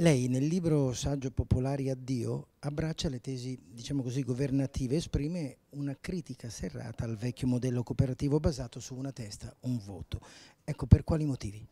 Lei nel libro Saggio Popolari Addio abbraccia le tesi, diciamo così, governative, esprime una critica serrata al vecchio modello cooperativo basato su una testa, un voto. Ecco, per quali motivi?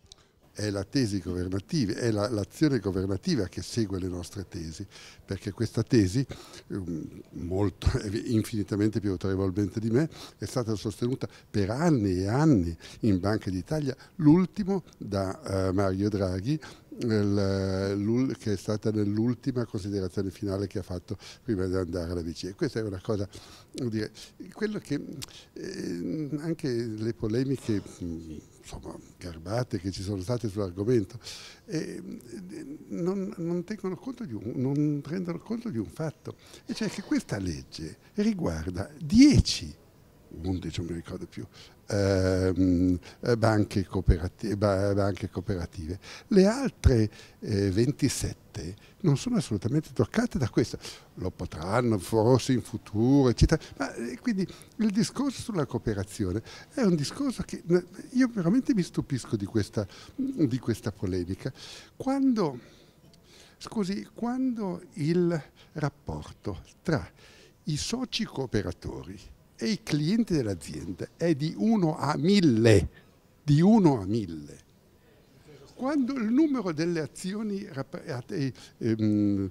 è la tesi governativa, è l'azione la, governativa che segue le nostre tesi, perché questa tesi, ehm, molto, infinitamente più autorevolmente di me, è stata sostenuta per anni e anni in Banca d'Italia, l'ultimo da eh, Mario Draghi nel, che è stata nell'ultima considerazione finale che ha fatto prima di andare alla BCE. Questa è una cosa, dire, quello che eh, anche le polemiche insomma, garbate che ci sono state sull'argomento eh, non, non, un, non rendono conto di un fatto, e cioè che questa legge riguarda 10 11 non mi ricordo più, ehm, eh, banche, cooperative, banche, cooperative, Le altre eh, 27 non sono assolutamente toccate da questo. Lo potranno forse in futuro, eccetera. Ma, eh, quindi il discorso sulla cooperazione è un discorso che io veramente mi stupisco di questa, di questa polemica. Quando, scusi, quando il rapporto tra i soci cooperatori e i clienti dell'azienda è di 1 a 1000, di 1 a 1000. Quando il numero delle azioni eh, eh, ehm,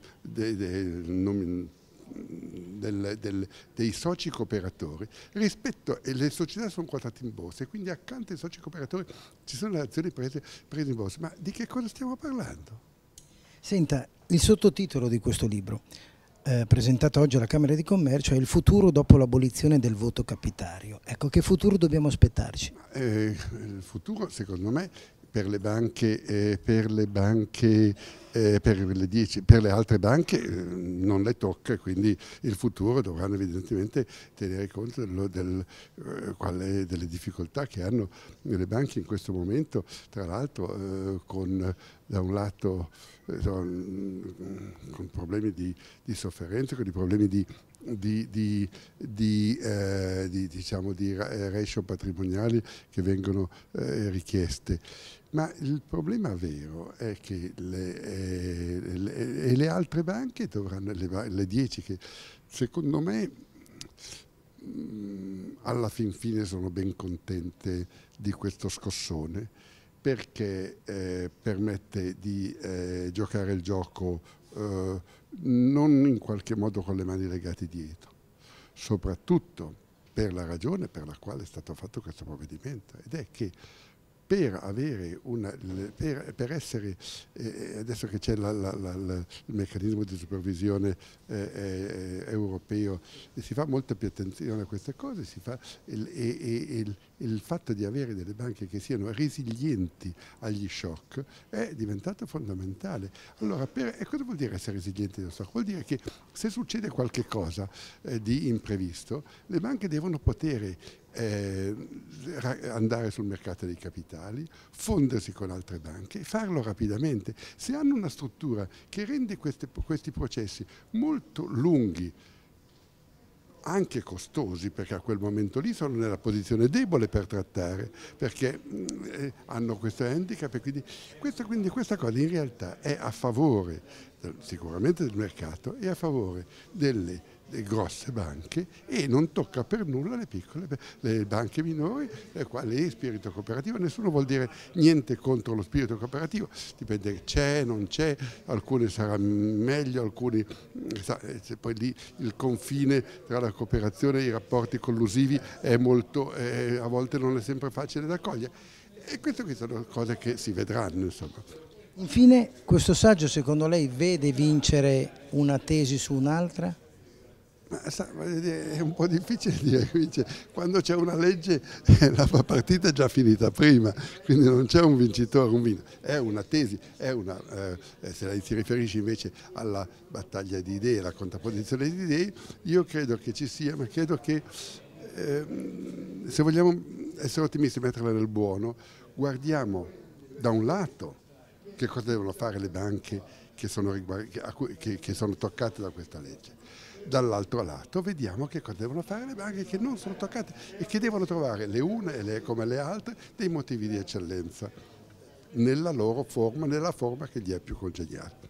dei soci cooperatori rispetto e le società sono quotate in borsa e quindi accanto ai soci cooperatori ci sono le azioni prese, prese in borsa ma di che cosa stiamo parlando? Senta, il sottotitolo di questo libro eh, presentato oggi alla Camera di Commercio è il futuro dopo l'abolizione del voto capitario. Ecco, che futuro dobbiamo aspettarci? Eh, il futuro, secondo me, per le banche, eh, per, le banche eh, per, le dieci, per le altre banche eh, non le tocca quindi il futuro dovranno evidentemente tenere conto dello, del, eh, delle difficoltà che hanno le banche in questo momento, tra l'altro eh, con da un lato eh, mm, mm, con problemi di, di sofferenza, con i problemi di, di, di eh, diciamo eh, ratio patrimoniali che vengono eh, richieste. Ma il problema vero è che le, eh, e le altre banche dovranno, le 10 che secondo me mm, alla fin fine sono ben contente di questo scossone perché eh, permette di eh, giocare il gioco eh, non in qualche modo con le mani legate dietro, soprattutto per la ragione per la quale è stato fatto questo provvedimento ed è che per, avere una, per, per essere, eh, eh adesso che c'è il meccanismo di supervisione eh, eh, europeo, si fa molta più attenzione a queste cose, si fa il, il, il, il fatto di avere delle banche che siano resilienti agli shock è diventato fondamentale. Allora, per, e cosa vuol dire essere resilienti agli shock? Vuol dire che se succede qualche cosa eh, di imprevisto, le banche devono poter eh, andare sul mercato dei capitali, fondersi con altre banche e farlo rapidamente. Se hanno una struttura che rende queste, questi processi molto lunghi, anche costosi perché a quel momento lì sono nella posizione debole per trattare perché mm, eh, hanno questo handicap e quindi, questo, quindi questa cosa in realtà è a favore sicuramente del mercato e a favore delle grosse banche e non tocca per nulla le piccole le banche minori, le quali spirito cooperativo, nessuno vuol dire niente contro lo spirito cooperativo, dipende c'è, non c'è, alcune saranno meglio, alcune eh, poi lì il confine tra la cooperazione e i rapporti collusivi è molto, è, a volte non è sempre facile da cogliere. E queste qui sono cose che si vedranno, insomma. Infine, questo saggio secondo lei vede vincere una tesi su un'altra? Ma è un po' difficile dire, dice, cioè, quando c'è una legge eh, la partita è già finita prima, quindi non c'è un vincitore, un vinto. È una tesi, è una, eh, eh se ti riferisci invece alla battaglia di idee, alla contrapposizione di idee, io credo che ci sia, ma credo che eh, se vogliamo essere ottimisti e metterla nel buono, guardiamo da un lato che cosa devono fare le banche che sono, che, che sono toccate da questa legge Dall'altro lato vediamo che cosa devono fare le banche che non sono toccate e che devono trovare le une e le, come le altre dei motivi di eccellenza nella loro forma, nella forma che gli è più congeniale.